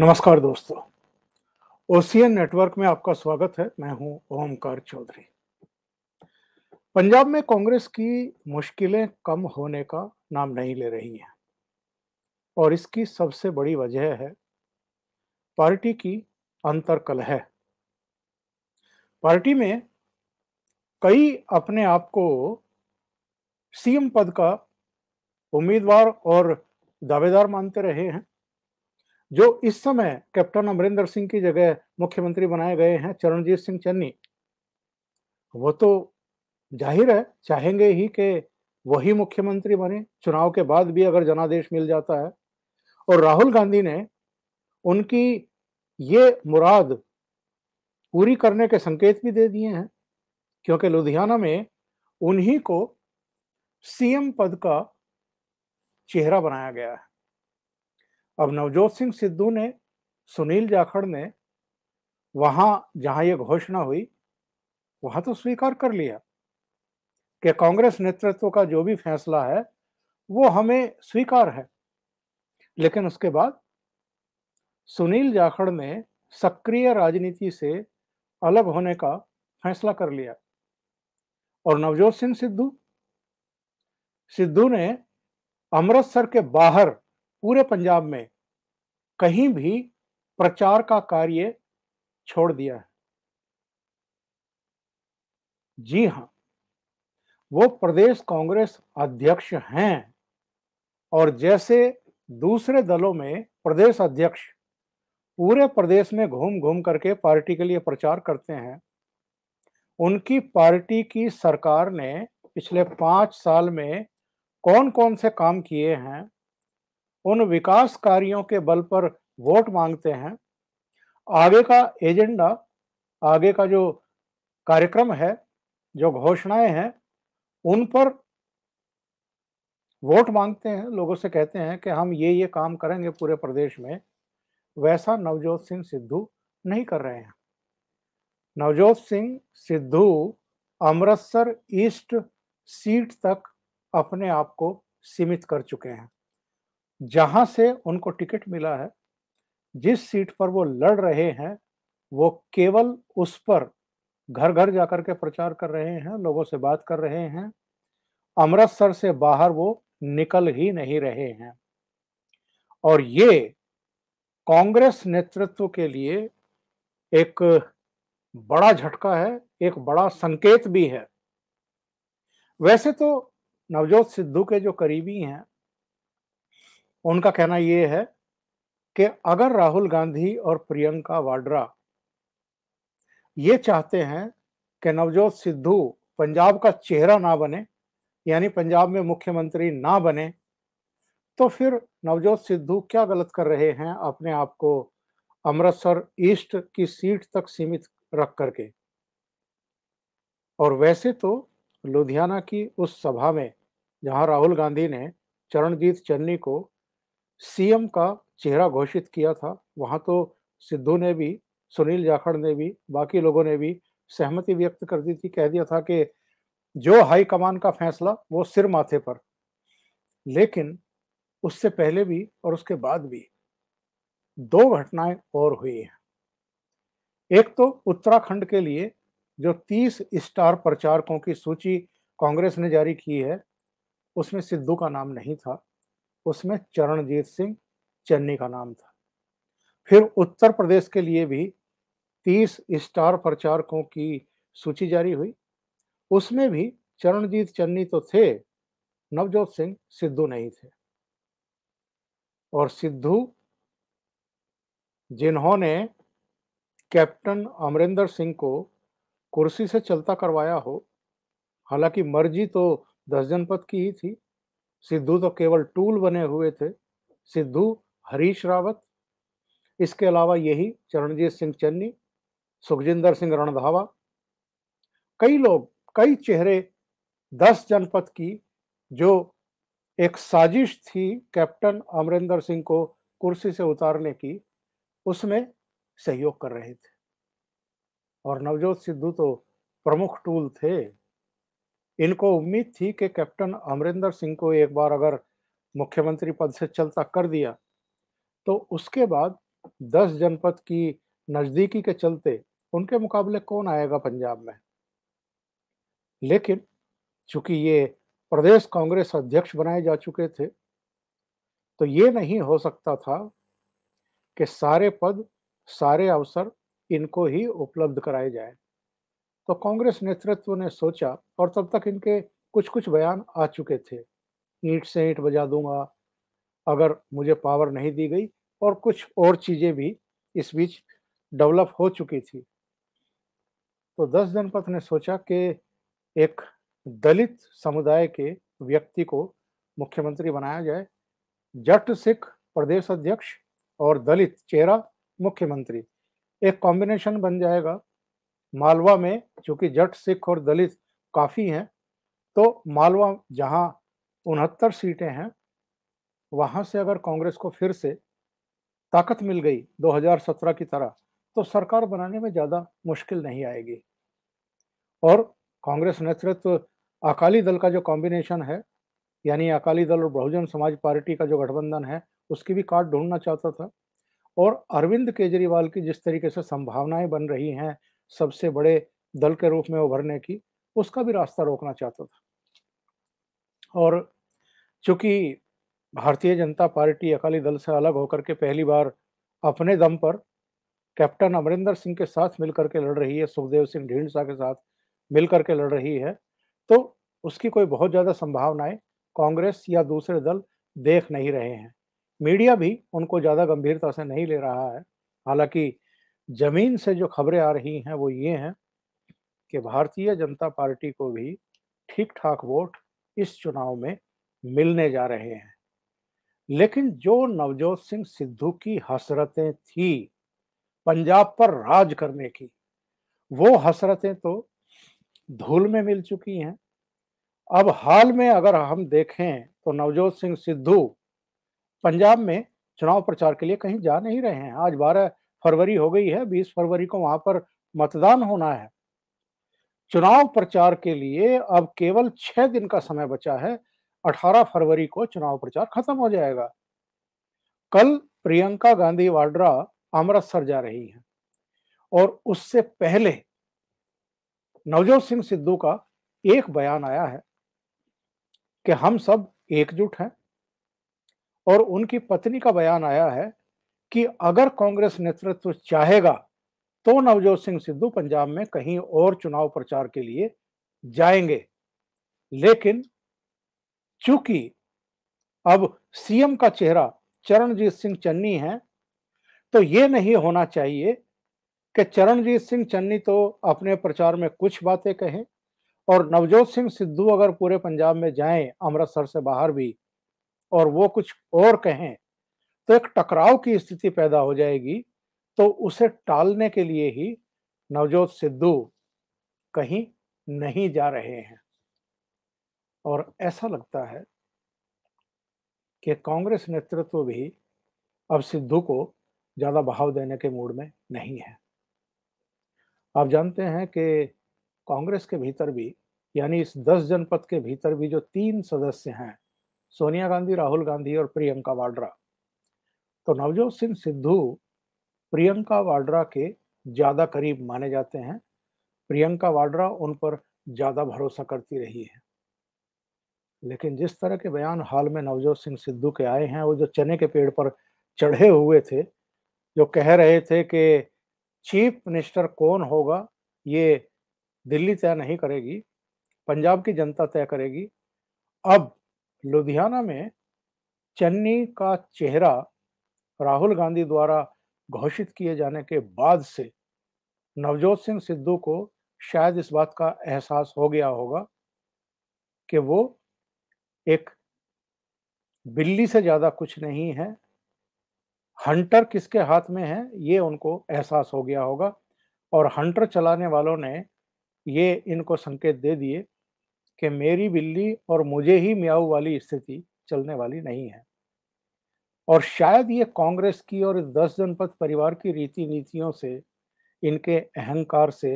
नमस्कार दोस्तों OCN network में आपका स्वागत है मैं हूं ओमकार चौधरी पंजाब में कांग्रेस की मुश्किलें कम होने का नाम नहीं ले रही हैं और इसकी सबसे बड़ी वजह है पार्टी की अंतर कलह पार्टी में कई अपने आप को सीएम पद का उम्मीदवार और दावेदार मानते रहे हैं जो इस समय कैप्टन अमरिंदर सिंह की जगह मुख्यमंत्री बनाए गए हैं चरणजीत सिंह चन्नी वो तो जाहिर है चाहेंगे ही कि वही मुख्यमंत्री बने चुनाव के बाद भी अगर जनादेश मिल जाता है और राहुल गांधी ने उनकी ये मुराद पूरी करने के संकेत भी दे दिए हैं क्योंकि लुधियाना में उन्हीं को सीएम पद का चेहरा बनाया गया है अब नवजोत सिंह सिद्धू ने सुनील जाखड़ ने वहां जहां ये घोषणा हुई वहां तो स्वीकार कर लिया कि कांग्रेस नेतृत्व का जो भी फैसला है वो हमें स्वीकार है लेकिन उसके बाद सुनील जाखड़ ने सक्रिय राजनीति से अलग होने का फैसला कर लिया और नवजोत सिंह सिद्धू सिद्धू ने अमृतसर के बाहर पूरे पंजाब में कहीं भी प्रचार का कार्य छोड़ दिया है जी हाँ वो प्रदेश कांग्रेस अध्यक्ष हैं और जैसे दूसरे दलों में प्रदेश अध्यक्ष पूरे प्रदेश में घूम घूम करके पार्टी के लिए प्रचार करते हैं उनकी पार्टी की सरकार ने पिछले पांच साल में कौन कौन से काम किए हैं उन विकास कार्यों के बल पर वोट मांगते हैं आगे का एजेंडा आगे का जो कार्यक्रम है जो घोषणाएं हैं उन पर वोट मांगते हैं लोगों से कहते हैं कि हम ये ये काम करेंगे पूरे प्रदेश में वैसा नवजोत सिंह सिद्धू नहीं कर रहे हैं नवजोत सिंह सिद्धू अमृतसर ईस्ट सीट तक अपने आप को सीमित कर चुके हैं जहां से उनको टिकट मिला है जिस सीट पर वो लड़ रहे हैं वो केवल उस पर घर घर जाकर के प्रचार कर रहे हैं लोगों से बात कर रहे हैं अमृतसर से बाहर वो निकल ही नहीं रहे हैं और ये कांग्रेस नेतृत्व के लिए एक बड़ा झटका है एक बड़ा संकेत भी है वैसे तो नवजोत सिद्धू के जो करीबी हैं उनका कहना ये है कि अगर राहुल गांधी और प्रियंका वाड्रा ये चाहते हैं कि नवजोत सिद्धू पंजाब का चेहरा ना बने यानी पंजाब में मुख्यमंत्री ना बने तो फिर नवजोत सिद्धू क्या गलत कर रहे हैं अपने आप को अमृतसर ईस्ट की सीट तक सीमित रख करके और वैसे तो लुधियाना की उस सभा में जहां राहुल गांधी ने चरणजीत चन्नी को सीएम का चेहरा घोषित किया था वहां तो सिद्धू ने भी सुनील जाखड़ ने भी बाकी लोगों ने भी सहमति व्यक्त कर दी थी कह दिया था कि जो हाईकमान का फैसला वो सिर माथे पर लेकिन उससे पहले भी और उसके बाद भी दो घटनाएं और हुई हैं एक तो उत्तराखंड के लिए जो 30 स्टार प्रचारकों की सूची कांग्रेस ने जारी की है उसमें सिद्धू का नाम नहीं था उसमें चरणजीत सिंह चन्नी का नाम था फिर उत्तर प्रदेश के लिए भी 30 स्टार प्रचारकों की सूची जारी हुई उसमें भी चरणजीत चन्नी तो थे नवजोत सिंह सिद्धू नहीं थे और सिद्धू जिन्होंने कैप्टन अमरिंदर सिंह को कुर्सी से चलता करवाया हो हालांकि मर्जी तो दस जनपद की ही थी सिद्धू तो केवल टूल बने हुए थे सिद्धू हरीश रावत इसके अलावा यही चरणजीत सिंह चन्नी सुखजिंदर सिंह रणधावा कई लोग कई चेहरे दस जनपद की जो एक साजिश थी कैप्टन अमरिंदर सिंह को कुर्सी से उतारने की उसमें सहयोग कर रहे थे और नवजोत सिद्धू तो प्रमुख टूल थे इनको उम्मीद थी कि कैप्टन अमरिंदर सिंह को एक बार अगर मुख्यमंत्री पद से चलता कर दिया तो उसके बाद दस जनपद की नज़दीकी के चलते उनके मुकाबले कौन आएगा पंजाब में लेकिन चूंकि ये प्रदेश कांग्रेस अध्यक्ष बनाए जा चुके थे तो ये नहीं हो सकता था कि सारे पद सारे अवसर इनको ही उपलब्ध कराए जाएं तो कांग्रेस नेतृत्व ने सोचा और तब तक इनके कुछ कुछ बयान आ चुके थे ईट से ईट बजा दूंगा अगर मुझे पावर नहीं दी गई और कुछ और चीजें भी इस बीच डेवलप हो चुकी थी तो दस जनपथ ने सोचा कि एक दलित समुदाय के व्यक्ति को मुख्यमंत्री बनाया जाए जट सिख प्रदेश अध्यक्ष और दलित चेहरा मुख्यमंत्री एक कॉम्बिनेशन बन जाएगा मालवा में चूंकि जट सिख और दलित काफ़ी हैं तो मालवा जहां उनहत्तर सीटें हैं वहां से अगर कांग्रेस को फिर से ताकत मिल गई 2017 की तरह तो सरकार बनाने में ज़्यादा मुश्किल नहीं आएगी और कांग्रेस नेतृत्व अकाली दल का जो कॉम्बिनेशन है यानी अकाली दल और बहुजन समाज पार्टी का जो गठबंधन है उसकी भी काट ढूंढना चाहता था और अरविंद केजरीवाल की जिस तरीके से संभावनाएं बन रही हैं सबसे बड़े दल के रूप में उभरने की उसका भी रास्ता रोकना चाहता था और चूंकि भारतीय जनता पार्टी अकाली दल से अलग होकर के पहली बार अपने दम पर कैप्टन अमरिंदर सिंह के साथ मिलकर के लड़ रही है सुखदेव सिंह ढींडसा के साथ मिलकर के लड़ रही है तो उसकी कोई बहुत ज़्यादा संभावनाएं कांग्रेस या दूसरे दल देख नहीं रहे हैं मीडिया भी उनको ज़्यादा गंभीरता से नहीं ले रहा है हालांकि जमीन से जो खबरें आ रही हैं वो ये हैं कि भारतीय जनता पार्टी को भी ठीक ठाक वोट इस चुनाव में मिलने जा रहे हैं लेकिन जो नवजोत सिंह सिद्धू की हसरतें थी पंजाब पर राज करने की वो हसरतें तो धूल में मिल चुकी हैं अब हाल में अगर हम देखें तो नवजोत सिंह सिद्धू पंजाब में चुनाव प्रचार के लिए कहीं जा नहीं रहे हैं आज बारह फरवरी हो गई है बीस फरवरी को वहां पर मतदान होना है चुनाव प्रचार के लिए अब केवल छह दिन का समय बचा है अठारह फरवरी को चुनाव प्रचार खत्म हो जाएगा कल प्रियंका गांधी वाड्रा अमृतसर जा रही हैं और उससे पहले नवजोत सिंह सिद्धू का एक बयान आया है कि हम सब एकजुट हैं और उनकी पत्नी का बयान आया है कि अगर कांग्रेस नेतृत्व चाहेगा तो नवजोत सिंह सिद्धू पंजाब में कहीं और चुनाव प्रचार के लिए जाएंगे लेकिन चूंकि अब सीएम का चेहरा चरणजीत सिंह चन्नी है तो ये नहीं होना चाहिए कि चरणजीत सिंह चन्नी तो अपने प्रचार में कुछ बातें कहें और नवजोत सिंह सिद्धू अगर पूरे पंजाब में जाएं अमृतसर से बाहर भी और वो कुछ और कहें तो एक टकराव की स्थिति पैदा हो जाएगी तो उसे टालने के लिए ही नवजोत सिद्धू कहीं नहीं जा रहे हैं और ऐसा लगता है कि कांग्रेस नेतृत्व भी अब सिद्धू को ज़्यादा बहाव देने के मूड में नहीं है आप जानते हैं कि कांग्रेस के भीतर भी यानी इस दस जनपद के भीतर भी जो तीन सदस्य हैं सोनिया गांधी राहुल गांधी और प्रियंका वाड्रा तो नवजोत सिंह सिद्धू प्रियंका वाड्रा के ज़्यादा करीब माने जाते हैं प्रियंका वाड्रा उन पर ज़्यादा भरोसा करती रही है लेकिन जिस तरह के बयान हाल में नवजोत सिंह सिद्धू के आए हैं वो जो चने के पेड़ पर चढ़े हुए थे जो कह रहे थे कि चीफ मिनिस्टर कौन होगा ये दिल्ली तय नहीं करेगी पंजाब की जनता तय करेगी अब लुधियाना में चन्नी का चेहरा राहुल गांधी द्वारा घोषित किए जाने के बाद से नवजोत सिंह सिद्धू को शायद इस बात का एहसास हो गया होगा कि वो एक बिल्ली से ज़्यादा कुछ नहीं है हंटर किसके हाथ में है ये उनको एहसास हो गया होगा और हंटर चलाने वालों ने ये इनको संकेत दे दिए कि मेरी बिल्ली और मुझे ही म्याऊ वाली स्थिति चलने वाली नहीं है और शायद ये कांग्रेस की और दस जनपद परिवार की रीति नीतियों से इनके अहंकार से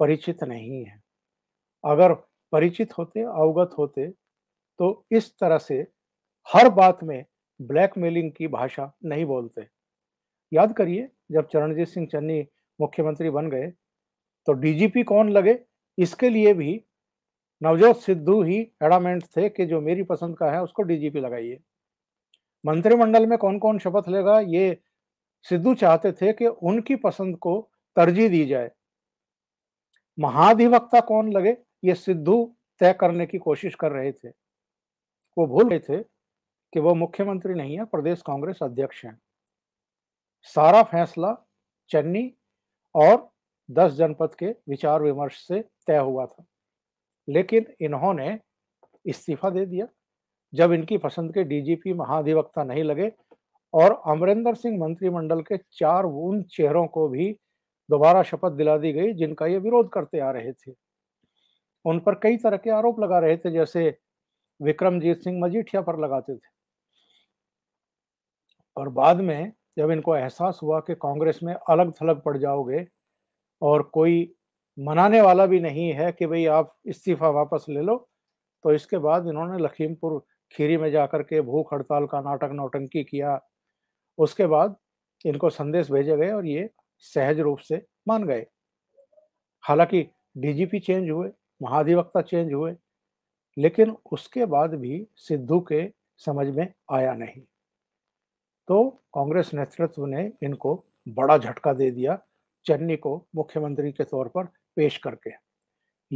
परिचित नहीं है अगर परिचित होते अवगत होते तो इस तरह से हर बात में ब्लैकमेलिंग की भाषा नहीं बोलते याद करिए जब चरणजीत सिंह चन्नी मुख्यमंत्री बन गए तो डीजीपी कौन लगे इसके लिए भी नवजोत सिद्धू ही एडामेंट थे कि जो मेरी पसंद का है उसको डीजीपी लगाइए मंत्रिमंडल में कौन कौन शपथ लेगा ये सिद्धू चाहते थे कि उनकी पसंद को तरजीह दी जाए महाधिवक्ता कौन लगे ये सिद्धू तय करने की कोशिश कर रहे थे वो भूल रहे थे कि वो मुख्यमंत्री नहीं है प्रदेश कांग्रेस अध्यक्ष हैं सारा फैसला चन्नी और दस जनपद के विचार विमर्श से तय हुआ था लेकिन इन्होंने इस्तीफा दे दिया जब इनकी पसंद के डीजीपी महाधिवक्ता नहीं लगे और अमरिंदर सिंह मंत्रिमंडल के चार उन चेहरों को भी दोबारा शपथ दिला दी गई जिनका ये विरोध करते आ रहे थे उन पर कई तरह के आरोप लगा रहे थे जैसे विक्रमजीत सिंह मजीठिया पर लगाते थे और बाद में जब इनको एहसास हुआ कि कांग्रेस में अलग थलग पड़ जाओगे और कोई मनाने वाला भी नहीं है कि भाई आप इस्तीफा वापस ले लो तो इसके बाद इन्होंने लखीमपुर खीरी में जाकर के भूख हड़ताल का नाटक नौटंकी किया उसके बाद इनको संदेश भेजे गए और ये सहज रूप से मान गए हालांकि डीजीपी चेंज हुए महाधिवक्ता चेंज हुए लेकिन उसके बाद भी सिद्धू के समझ में आया नहीं तो कांग्रेस नेतृत्व ने इनको बड़ा झटका दे दिया चन्नी को मुख्यमंत्री के तौर पर पेश करके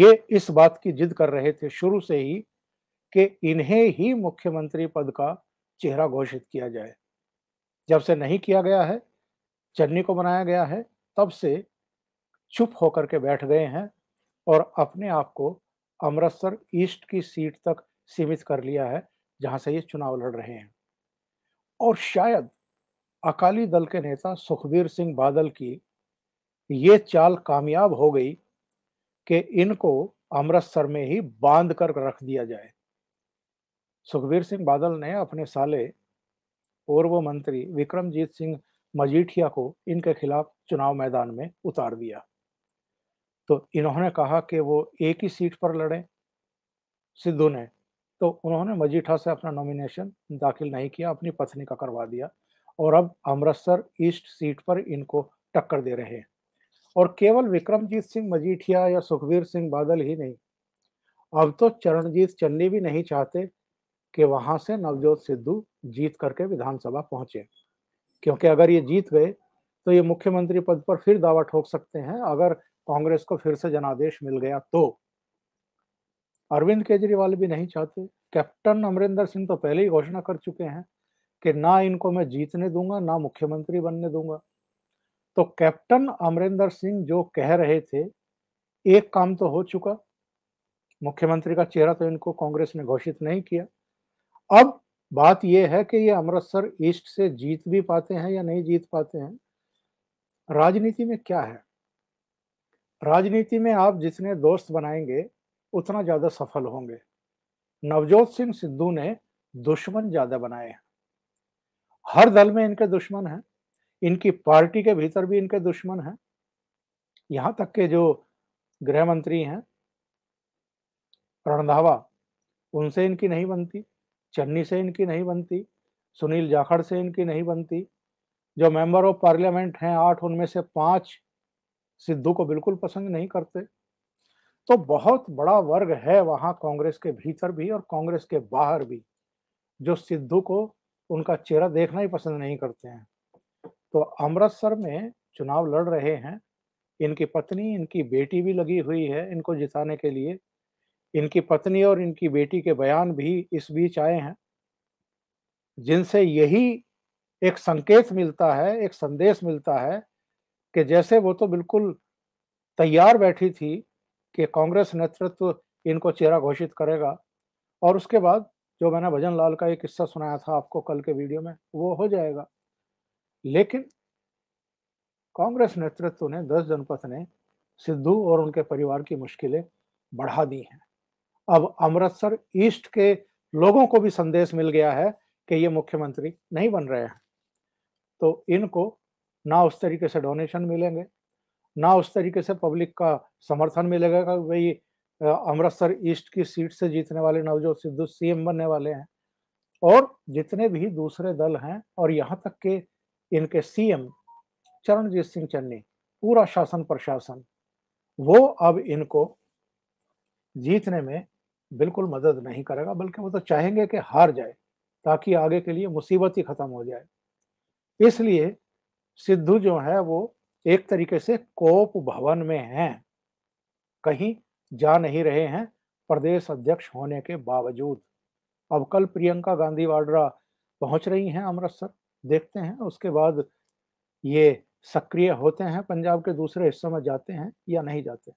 ये इस बात की जिद कर रहे थे शुरू से ही कि इन्हें ही मुख्यमंत्री पद का चेहरा घोषित किया जाए जब से नहीं किया गया है चन्नी को बनाया गया है तब से चुप होकर के बैठ गए हैं और अपने आप को अमृतसर ईस्ट की सीट तक सीमित कर लिया है जहां से ये चुनाव लड़ रहे हैं और शायद अकाली दल के नेता सुखबीर सिंह बादल की ये चाल कामयाब हो गई कि इनको अमृतसर में ही बांध कर रख दिया जाए सुखबीर सिंह बादल ने अपने साले पूर्व मंत्री विक्रमजीत सिंह मजीठिया को इनके खिलाफ चुनाव मैदान में उतार दिया तो इन्होंने कहा कि वो एक ही सीट पर लड़े सिद्धू ने तो उन्होंने मजीठा से अपना नॉमिनेशन दाखिल नहीं किया अपनी पत्नी का करवा दिया और अब अमृतसर ईस्ट सीट पर इनको टक्कर दे रहे हैं और केवल विक्रमजीत सिंह मजीठिया या सुखबीर सिंह बादल ही नहीं अब तो चरणजीत चन्नी भी नहीं चाहते कि वहां से नवजोत सिद्धू जीत करके विधानसभा पहुंचे क्योंकि अगर ये जीत गए तो ये मुख्यमंत्री पद पर फिर दावा ठोक सकते हैं अगर कांग्रेस को फिर से जनादेश मिल गया तो अरविंद केजरीवाल भी नहीं चाहते कैप्टन अमरिंदर सिंह तो पहले ही घोषणा कर चुके हैं कि ना इनको मैं जीतने दूंगा ना मुख्यमंत्री बनने दूंगा तो कैप्टन अमरिंदर सिंह जो कह रहे थे एक काम तो हो चुका मुख्यमंत्री का चेहरा तो इनको कांग्रेस ने घोषित नहीं किया अब बात यह है कि ये अमृतसर ईस्ट से जीत भी पाते हैं या नहीं जीत पाते हैं राजनीति में क्या है राजनीति में आप जितने दोस्त बनाएंगे उतना ज़्यादा सफल होंगे नवजोत सिंह सिद्धू ने दुश्मन ज़्यादा बनाए हैं हर दल में इनके दुश्मन हैं इनकी पार्टी के भीतर भी इनके दुश्मन हैं यहाँ तक के जो गृह मंत्री हैं रणधावा उनसे इनकी नहीं बनती चन्नी से इनकी नहीं बनती सुनील जाखड़ से इनकी नहीं बनती जो मेंबर ऑफ पार्लियामेंट हैं आठ उनमें से पांच सिद्धू को बिल्कुल पसंद नहीं करते तो बहुत बड़ा वर्ग है वहाँ कांग्रेस के भीतर भी और कांग्रेस के बाहर भी जो सिद्धू को उनका चेहरा देखना ही पसंद नहीं करते हैं तो अमृतसर में चुनाव लड़ रहे हैं इनकी पत्नी इनकी बेटी भी लगी हुई है इनको जिताने के लिए इनकी पत्नी और इनकी बेटी के बयान भी इस बीच आए हैं जिनसे यही एक संकेत मिलता है एक संदेश मिलता है कि जैसे वो तो बिल्कुल तैयार बैठी थी कि कांग्रेस नेतृत्व इनको चेहरा घोषित करेगा और उसके बाद जो मैंने भजन लाल का एक किस्सा सुनाया था आपको कल के वीडियो में वो हो जाएगा लेकिन कांग्रेस नेतृत्व ने दस जनपद ने सिद्धू और उनके परिवार की मुश्किलें बढ़ा दी हैं अब अमृतसर ईस्ट के लोगों को भी संदेश मिल गया है कि ये मुख्यमंत्री नहीं बन रहे हैं तो इनको ना उस तरीके से डोनेशन मिलेंगे ना उस तरीके से पब्लिक का समर्थन मिलेगा कि भाई अमृतसर ईस्ट की सीट से जीतने वाले नवजोत सिद्धू सीएम बनने वाले हैं और जितने भी दूसरे दल हैं और यहाँ तक के इनके सीएम चरणजीत सिंह चन्नी पूरा शासन प्रशासन वो अब इनको जीतने में बिल्कुल मदद नहीं करेगा बल्कि वो तो चाहेंगे कि हार जाए ताकि आगे के लिए मुसीबत ही खत्म हो जाए इसलिए सिद्धू जो है वो एक तरीके से कोप भवन में हैं कहीं जा नहीं रहे हैं प्रदेश अध्यक्ष होने के बावजूद अब कल प्रियंका गांधी वाड्रा पहुंच रही हैं अमृतसर देखते हैं उसके बाद ये सक्रिय होते हैं पंजाब के दूसरे हिस्सों में जाते हैं या नहीं जाते हैं